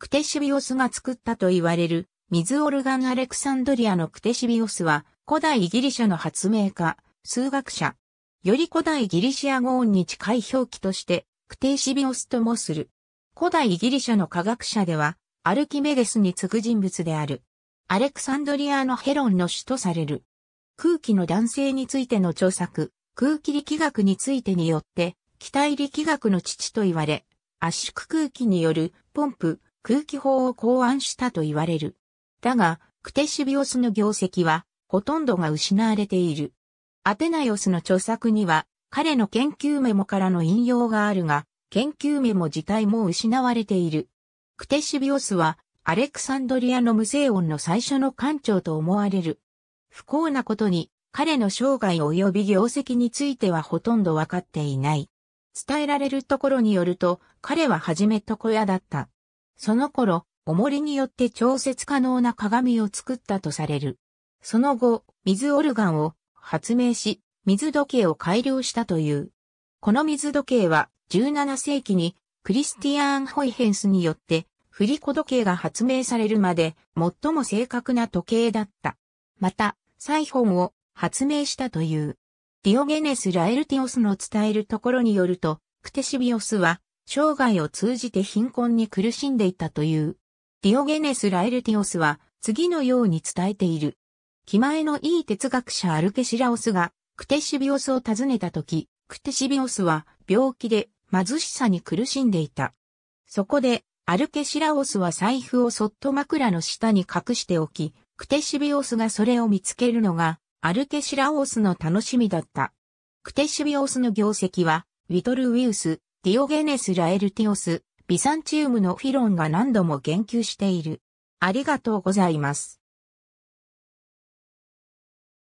クテシビオスが作ったと言われる、水オルガン・アレクサンドリアのクテシビオスは、古代ギリシャの発明家、数学者。より古代ギリシア語音に近い表記として、クテシビオスともする。古代ギリシャの科学者では、アルキメデスに次ぐ人物である。アレクサンドリアのヘロンの主とされる。空気の男性についての著作、空気力学についてによって、気体力学の父と言われ、圧縮空気によるポンプ、空気砲を考案したと言われる。だが、クテシビオスの業績は、ほとんどが失われている。アテナイオスの著作には、彼の研究メモからの引用があるが、研究メモ自体も失われている。クテシビオスは、アレクサンドリアの無声音の最初の艦長と思われる。不幸なことに、彼の生涯及び業績についてはほとんどわかっていない。伝えられるところによると、彼は初めと小屋だった。その頃、重りによって調節可能な鏡を作ったとされる。その後、水オルガンを発明し、水時計を改良したという。この水時計は17世紀にクリスティアーン・ホイヘンスによって振り子時計が発明されるまで最も正確な時計だった。また、サイホンを発明したという。ディオゲネス・ラエルティオスの伝えるところによると、クテシビオスは生涯を通じて貧困に苦しんでいたという。ディオゲネス・ラエルティオスは次のように伝えている。気前のいい哲学者アルケシラオスがクテシビオスを訪ねた時、クテシビオスは病気で貧しさに苦しんでいた。そこで、アルケシラオスは財布をそっと枕の下に隠しておき、クテシビオスがそれを見つけるのが、アルケシラオスの楽しみだった。クテシビオスの業績は、ウィトルウィウス、ディオゲネス・ラエルティオス、ビサンチウムのフィロンが何度も言及している。ありがとうございます。